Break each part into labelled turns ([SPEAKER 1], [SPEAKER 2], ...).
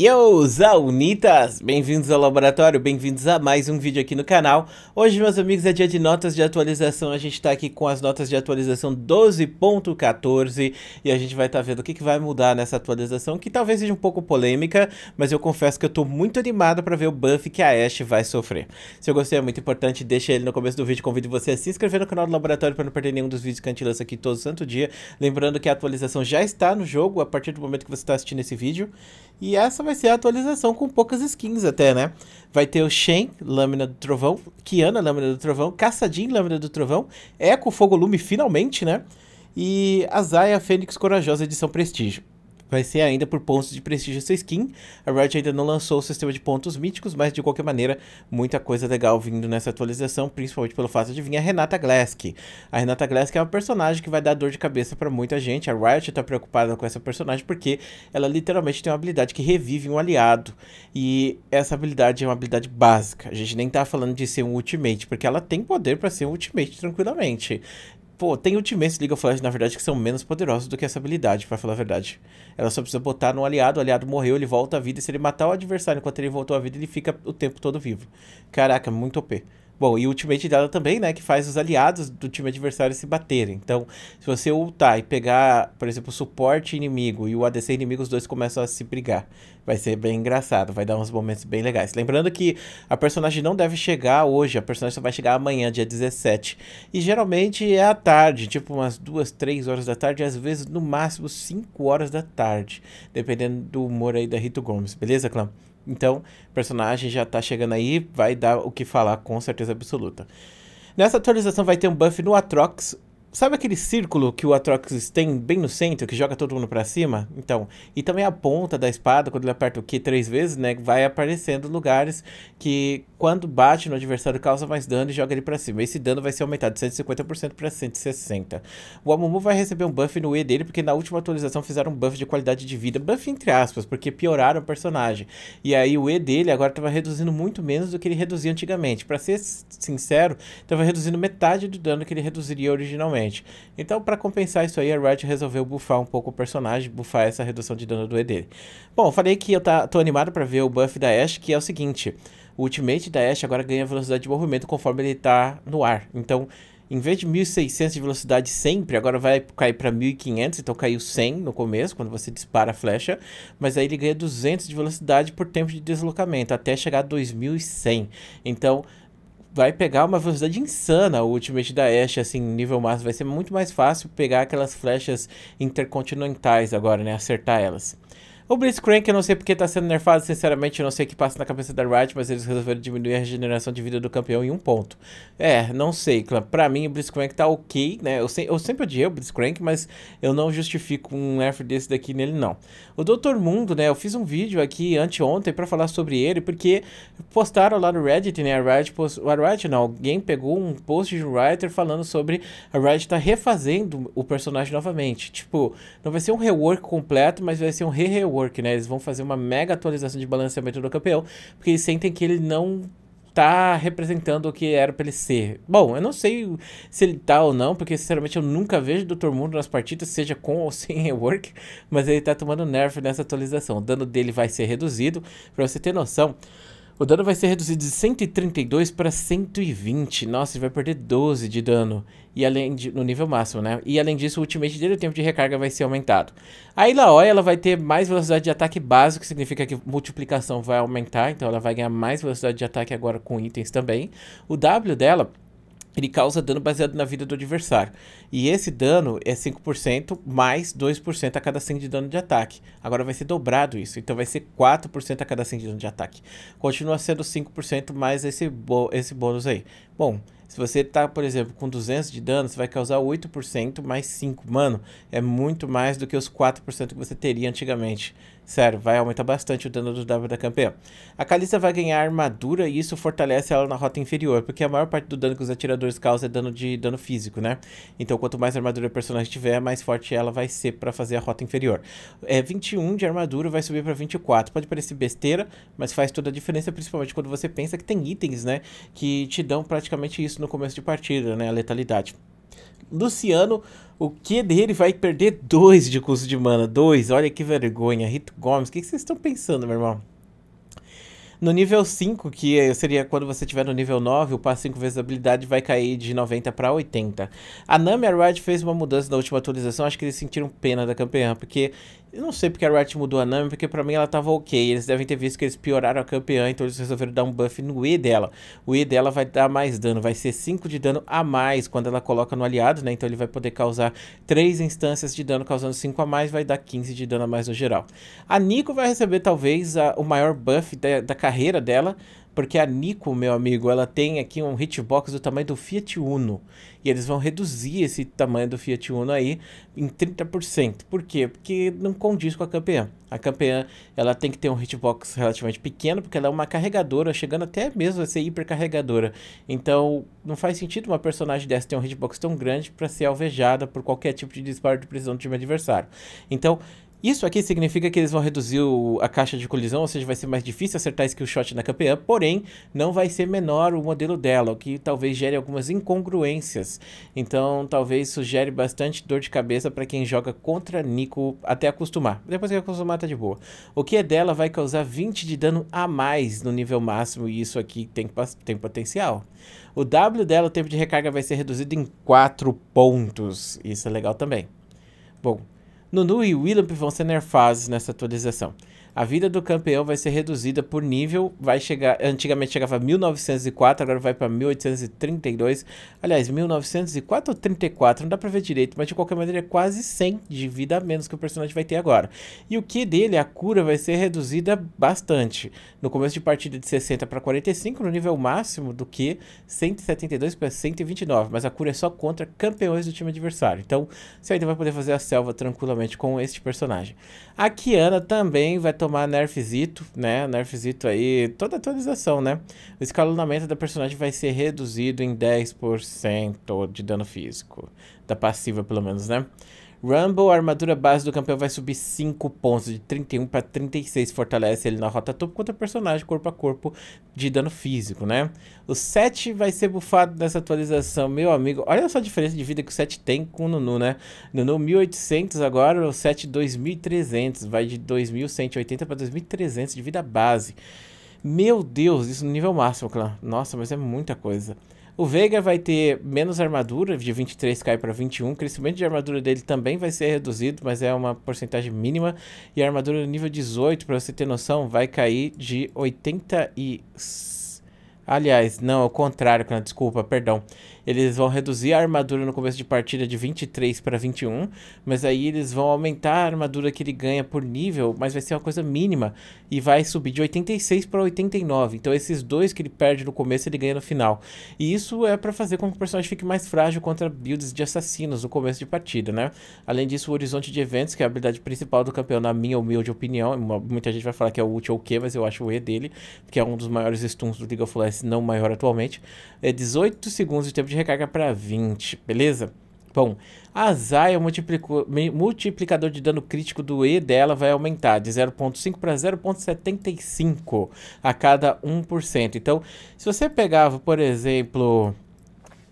[SPEAKER 1] Yo, Zaunitas! Bem-vindos ao laboratório, bem-vindos a mais um vídeo aqui no canal. Hoje, meus amigos, é dia de notas de atualização. A gente está aqui com as notas de atualização 12.14 e a gente vai estar tá vendo o que, que, vai mudar nessa atualização, que talvez seja um pouco polêmica, mas eu confesso que eu estou muito animado para ver o buff que a Ashe vai sofrer. Se eu gostei, é muito importante, deixa ele no começo do vídeo. Convido você a se inscrever no canal do laboratório para não perder nenhum dos vídeos que a gente lança aqui todo santo dia. Lembrando que a atualização já está no jogo a partir do momento que você está assistindo esse vídeo. E essa vai ser a atualização com poucas skins até, né? Vai ter o Shen, Lâmina do Trovão, Kiana, Lâmina do Trovão, Caçadin, Lâmina do Trovão, Eco, Fogo, Lume, finalmente, né? E a Zaya, Fênix Corajosa, edição Prestígio vai ser ainda por pontos de prestígio essa skin. A Riot ainda não lançou o sistema de pontos míticos, mas de qualquer maneira, muita coisa legal vindo nessa atualização, principalmente pelo fato de vir a Renata Glask. A Renata Glask é uma personagem que vai dar dor de cabeça para muita gente. A Riot está preocupada com essa personagem porque ela literalmente tem uma habilidade que revive um aliado. E essa habilidade é uma habilidade básica. A gente nem tá falando de ser um ultimate, porque ela tem poder para ser um ultimate tranquilamente. Pô, tem ultimates League of Legends, na verdade, que são menos poderosos do que essa habilidade, para falar a verdade. Ela só precisa botar no aliado, o aliado morreu, ele volta à vida, e se ele matar o adversário enquanto ele voltou à vida, ele fica o tempo todo vivo. Caraca, muito OP. Bom, e o ultimate dela também, né? Que faz os aliados do time adversário se baterem. Então, se você ultar e pegar, por exemplo, o suporte inimigo e o ADC inimigo, os dois começam a se brigar. Vai ser bem engraçado, vai dar uns momentos bem legais. Lembrando que a personagem não deve chegar hoje, a personagem só vai chegar amanhã, dia 17. E geralmente é à tarde, tipo umas 2, 3 horas da tarde, às vezes no máximo 5 horas da tarde, dependendo do humor aí da Rito Gomes, beleza, clã? Então, personagem já tá chegando aí, vai dar o que falar com certeza absoluta. Nessa atualização vai ter um buff no Atrox, Sabe aquele círculo que o Atrox tem bem no centro, que joga todo mundo para cima? Então, e também a ponta da espada, quando ele aperta o Q três vezes, né? Vai aparecendo lugares que, quando bate no adversário, causa mais dano e joga ele para cima. Esse dano vai ser aumentado de 150% para 160. O Amumu vai receber um buff no E dele, porque na última atualização fizeram um buff de qualidade de vida. Buff entre aspas, porque pioraram o personagem. E aí o E dele agora tava reduzindo muito menos do que ele reduzia antigamente. Para ser sincero, tava reduzindo metade do dano que ele reduziria originalmente. Então, para compensar isso aí, a Riot resolveu bufar um pouco o personagem, bufar essa redução de dano do E dele. Bom, falei que eu tá, tô animado para ver o buff da Ashe, que é o seguinte. O ultimate da Ashe agora ganha velocidade de movimento conforme ele tá no ar. Então, em vez de 1600 de velocidade sempre, agora vai cair para 1500, então caiu 100 no começo, quando você dispara a flecha, mas aí ele ganha 200 de velocidade por tempo de deslocamento, até chegar a 2100. Então, vai pegar uma velocidade insana o Ultimate da Ashe, assim, nível máximo. Vai ser muito mais fácil pegar aquelas flechas intercontinentais agora, né? Acertar elas. O Blitzcrank eu não sei porque tá sendo nerfado, sinceramente, eu não sei o que passa na cabeça da Riot, mas eles resolveram diminuir a regeneração de vida do campeão em um ponto. É, não sei, clã. Pra mim o Blitzcrank tá ok, né? Eu, se, eu sempre odiei o Blitzcrank, mas eu não justifico um nerf desse daqui nele, não. O Dr. Mundo, né? Eu fiz um vídeo aqui anteontem pra falar sobre ele, porque postaram lá no Reddit, né? A Riot, post... a Riot não, alguém pegou um post de um writer falando sobre a Riot tá refazendo o personagem novamente. Tipo, não vai ser um rework completo, mas vai ser um re-rework né? Eles vão fazer uma mega atualização de balanceamento do campeão, porque eles sentem que ele não tá representando o que era pra ele ser. Bom, eu não sei se ele tá ou não, porque sinceramente eu nunca vejo o Dr. Mundo nas partidas, seja com ou sem rework, mas ele tá tomando nerf nessa atualização. O dano dele vai ser reduzido. Pra você ter noção, o dano vai ser reduzido de 132 para 120. Nossa, ele vai perder 12 de dano. E além de, no nível máximo, né? E além disso, o ultimate dele, o tempo de recarga vai ser aumentado. A Ilaoi, ela vai ter mais velocidade de ataque básico, que significa que multiplicação vai aumentar. Então ela vai ganhar mais velocidade de ataque agora com itens também. O W dela ele causa dano baseado na vida do adversário. E esse dano é 5% mais 2% a cada 100 de dano de ataque. Agora vai ser dobrado isso, então vai ser 4% a cada 100 de dano de ataque. Continua sendo 5% mais esse, esse bônus aí. Bom, se você tá, por exemplo, com 200 de dano, você vai causar 8% mais 5. Mano, é muito mais do que os 4% que você teria antigamente. Sério, vai aumentar bastante o dano do W da campeã. A Kalista vai ganhar armadura e isso fortalece ela na rota inferior, porque a maior parte do dano que os atiradores causam é dano de dano físico, né? Então, quanto mais armadura o personagem tiver, mais forte ela vai ser para fazer a rota inferior. É 21 de armadura, vai subir para 24. Pode parecer besteira, mas faz toda a diferença, principalmente quando você pensa que tem itens, né, que te dão praticamente praticamente isso no começo de partida, né? A letalidade. Luciano, o que dele vai perder dois de custo de mana? Dois, olha que vergonha. Rito Gomes, o que, vocês estão pensando, meu irmão? No nível 5, que seria quando você tiver no nível 9, o passo 5 vezes habilidade vai cair de 90 para 80. A Nami Arad fez uma mudança na última atualização, acho que eles sentiram pena da campeã, porque eu não sei porque a Riot mudou a Nami, porque pra mim ela tava ok. Eles devem ter visto que eles pioraram a campeã, então eles resolveram dar um buff no E dela. O E dela vai dar mais dano, vai ser 5 de dano a mais quando ela coloca no aliado, né? Então ele vai poder causar 3 instâncias de dano, causando 5 a mais, vai dar 15 de dano a mais no geral. A Nico vai receber talvez a, o maior buff da, da carreira dela, porque a Nico, meu amigo, ela tem aqui um hitbox do tamanho do Fiat Uno. E eles vão reduzir esse tamanho do Fiat Uno aí em 30%. Por quê? Porque não condiz com a campeã. A campeã, ela tem que ter um hitbox relativamente pequeno, porque ela é uma carregadora, chegando até mesmo a ser hipercarregadora. Então, não faz sentido uma personagem dessa ter um hitbox tão grande para ser alvejada por qualquer tipo de disparo de precisão do time adversário. Então, isso aqui significa que eles vão reduzir o, a caixa de colisão, ou seja, vai ser mais difícil acertar skill shot na campeã, porém, não vai ser menor o modelo dela, o que talvez gere algumas incongruências. Então, talvez sugere bastante dor de cabeça para quem joga contra Nico até acostumar. Depois que acostumar, tá de boa. O que é dela vai causar 20 de dano a mais no nível máximo, e isso aqui tem, tem potencial. O W dela, o tempo de recarga, vai ser reduzido em 4 pontos. Isso é legal também. Bom, Nunu e Willump vão ser nerfados nessa atualização a vida do campeão vai ser reduzida por nível, vai chegar, antigamente chegava a 1904, agora vai para 1832. Aliás, 1904 ou 34, não dá para ver direito, mas de qualquer maneira é quase 100 de vida a menos que o personagem vai ter agora. E o que dele, a cura vai ser reduzida bastante. No começo de partida de 60 para 45, no nível máximo do que 172 para 129, mas a cura é só contra campeões do time adversário. Então, você ainda vai poder fazer a selva tranquilamente com este personagem. A Kiana também vai tomar tomar nerfzito, né? Nerfzito aí, toda atualização, né? O escalonamento da personagem vai ser reduzido em 10% de dano físico. Da passiva, pelo menos, né? Rumble, a armadura base do campeão vai subir 5 pontos, de 31 para 36, fortalece ele na rota topo contra personagem corpo a corpo de dano físico, né? O 7 vai ser bufado nessa atualização, meu amigo. Olha só a diferença de vida que o 7 tem com o Nunu, né? Nunu 1800 agora, o 7 2300, vai de 2180 para 2300 de vida base. Meu Deus, isso no nível máximo, clã. Nossa, mas é muita coisa. O Veiga vai ter menos armadura, de 23 cai para 21. O crescimento de armadura dele também vai ser reduzido, mas é uma porcentagem mínima. E a armadura nível 18, para você ter noção, vai cair de e, Aliás, não, é o contrário, desculpa, perdão. Eles vão reduzir a armadura no começo de partida de 23 para 21, mas aí eles vão aumentar a armadura que ele ganha por nível, mas vai ser uma coisa mínima e vai subir de 86 para 89. Então esses dois que ele perde no começo, ele ganha no final. E isso é para fazer com que o personagem fique mais frágil contra builds de assassinos no começo de partida, né? Além disso, o horizonte de eventos, que é a habilidade principal do campeão, na minha humilde opinião, muita gente vai falar que é o útil ou o quê, mas eu acho o E dele, que é um dos maiores stuns do League of Legends, não maior atualmente, é 18 segundos de tempo de recarga para 20, beleza? Bom, a Zaya, é o multiplicador de dano crítico do E dela vai aumentar de 0.5 para 0.75 a cada 1%. Então, se você pegava, por exemplo,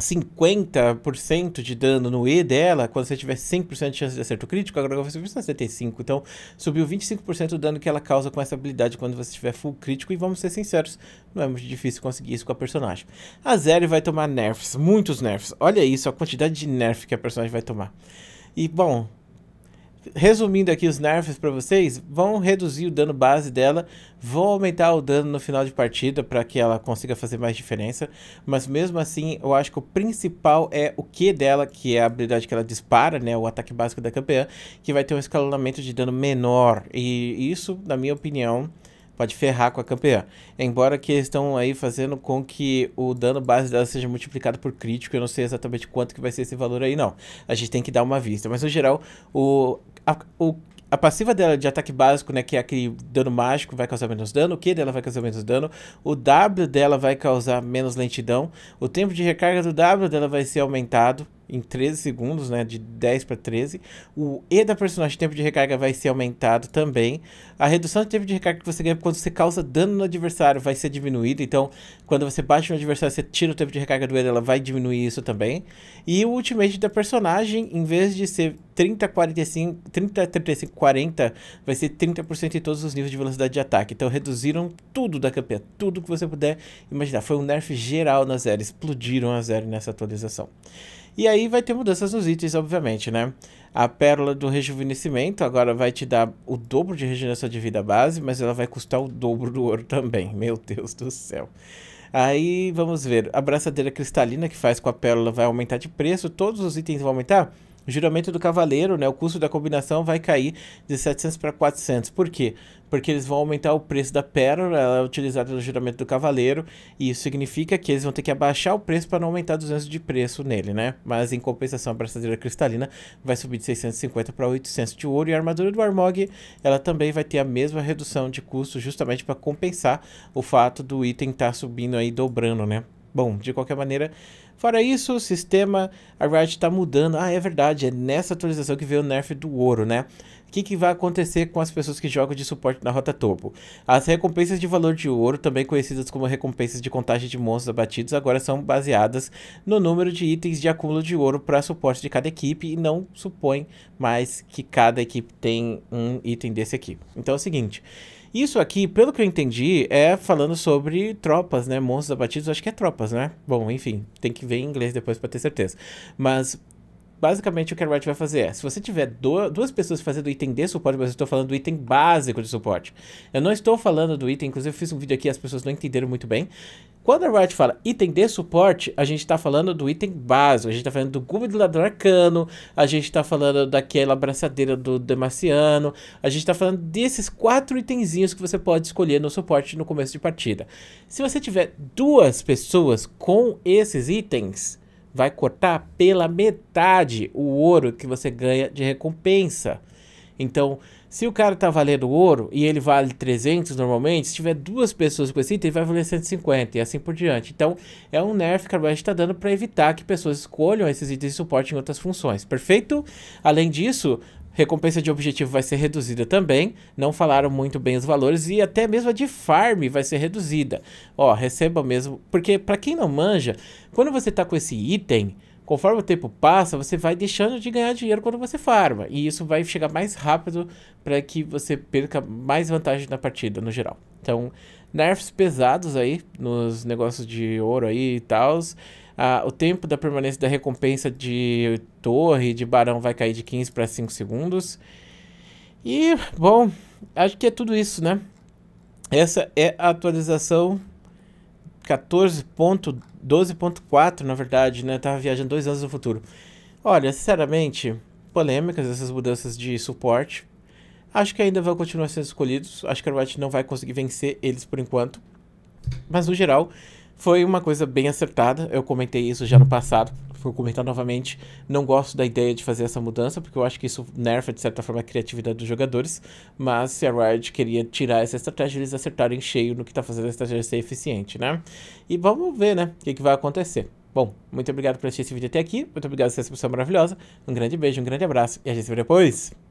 [SPEAKER 1] 50% de dano no E dela, quando você tiver 100% de chance de acerto crítico, agora você precisa 75%. Então, subiu 25% do dano que ela causa com essa habilidade quando você tiver full crítico. E vamos ser sinceros, não é muito difícil conseguir isso com a personagem. A Zeri vai tomar nerfs, muitos nerfs. Olha isso, a quantidade de nerf que a personagem vai tomar. E, bom, resumindo aqui os nerfs para vocês, vão reduzir o dano base dela, vão aumentar o dano no final de partida para que ela consiga fazer mais diferença, mas mesmo assim eu acho que o principal é o Q dela, que é a habilidade que ela dispara, né, o ataque básico da campeã, que vai ter um escalonamento de dano menor, e isso, na minha opinião, pode ferrar com a campeã. Embora que eles estão aí fazendo com que o dano base dela seja multiplicado por crítico, eu não sei exatamente quanto que vai ser esse valor aí não. A gente tem que dar uma vista, mas no geral, o, a, o, a passiva dela de ataque básico, né, que é aquele dano mágico, vai causar menos dano, o Q dela vai causar menos dano, o W dela vai causar menos lentidão, o tempo de recarga do W dela vai ser aumentado, em 13 segundos, né? De 10 para 13. O E da personagem tempo de recarga vai ser aumentado também. A redução de tempo de recarga que você ganha quando você causa dano no adversário vai ser diminuída. Então, quando você bate no adversário, você tira o tempo de recarga do E, ela vai diminuir isso também. E o ultimate da personagem, em vez de ser 30, 45, 30, 35, 40, vai ser 30% em todos os níveis de velocidade de ataque. Então, reduziram tudo da campeã, tudo que você puder imaginar. Foi um nerf geral na zero, explodiram a zero nessa atualização. E aí vai ter mudanças nos itens, obviamente, né? A pérola do rejuvenescimento agora vai te dar o dobro de regeneração de vida base, mas ela vai custar o dobro do ouro também. Meu Deus do céu. Aí vamos ver. A braçadeira cristalina que faz com a pérola vai aumentar de preço. Todos os itens vão aumentar? O giramento do cavaleiro, né, o custo da combinação vai cair de 700 para 400. Por quê? Porque eles vão aumentar o preço da pérola, ela é utilizada no giramento do cavaleiro, e isso significa que eles vão ter que abaixar o preço para não aumentar 200 de preço nele, né? Mas em compensação, a braçadeira cristalina vai subir de 650 para 800 de ouro, e a armadura do Armog, ela também vai ter a mesma redução de custo, justamente para compensar o fato do item estar tá subindo aí, dobrando, né? Bom, de qualquer maneira, Fora isso, o sistema, a Riot está mudando. Ah, é verdade, é nessa atualização que veio o nerf do ouro, né? O que, que vai acontecer com as pessoas que jogam de suporte na rota topo? As recompensas de valor de ouro, também conhecidas como recompensas de contagem de monstros abatidos, agora são baseadas no número de itens de acúmulo de ouro para suporte de cada equipe e não supõe mais que cada equipe tem um item desse aqui. Então é o seguinte, isso aqui, pelo que eu entendi, é falando sobre tropas, né? Monstros abatidos, acho que é tropas, né? Bom, enfim, tem que ver em inglês depois para ter certeza. Mas basicamente o que a Riot vai fazer é, se você tiver do, duas pessoas fazendo item de suporte, mas eu estou falando do item básico de suporte. Eu não estou falando do item, inclusive eu fiz um vídeo aqui, e as pessoas não entenderam muito bem. Quando a Riot fala item de suporte, a gente está falando do item básico, a gente está falando do gume do ladrão arcano, a gente está falando daquela abraçadeira do Demaciano, a gente está falando desses quatro itenzinhos que você pode escolher no suporte no começo de partida. Se você tiver duas pessoas com esses itens, vai cortar pela metade o ouro que você ganha de recompensa. Então, se o cara tá valendo ouro e ele vale 300 normalmente, se tiver duas pessoas com esse item, ele vai valer 150 e assim por diante. Então, é um nerf que a Riot está dando para evitar que pessoas escolham esses itens de suporte em outras funções, perfeito? Além disso, recompensa de objetivo vai ser reduzida também, não falaram muito bem os valores e até mesmo a de farm vai ser reduzida. Ó, receba mesmo, porque para quem não manja, quando você tá com esse item Conforme o tempo passa, você vai deixando de ganhar dinheiro quando você farma, e isso vai chegar mais rápido para que você perca mais vantagem na partida no geral. Então, nerfs pesados aí nos negócios de ouro aí e tal. Ah, o tempo da permanência da recompensa de torre de barão vai cair de 15 para 5 segundos. E, bom, acho que é tudo isso, né? Essa é a atualização 14.2. 12.4, na verdade, né? Tava viajando dois anos no futuro. Olha, sinceramente, polêmicas essas mudanças de suporte. Acho que ainda vão continuar sendo escolhidos. Acho que a Riot não vai conseguir vencer eles por enquanto. Mas no geral, foi uma coisa bem acertada. Eu comentei isso já no passado vou comentar novamente, não gosto da ideia de fazer essa mudança, porque eu acho que isso nerfa, de certa forma, a criatividade dos jogadores, mas se a Riot queria tirar essa estratégia, eles acertaram em cheio no que está fazendo a estratégia ser eficiente, né? E vamos ver, né, o que, que vai acontecer. Bom, muito obrigado por assistir esse vídeo até aqui, muito obrigado por essa pessoa maravilhosa, um grande beijo, um grande abraço e a gente se vê depois!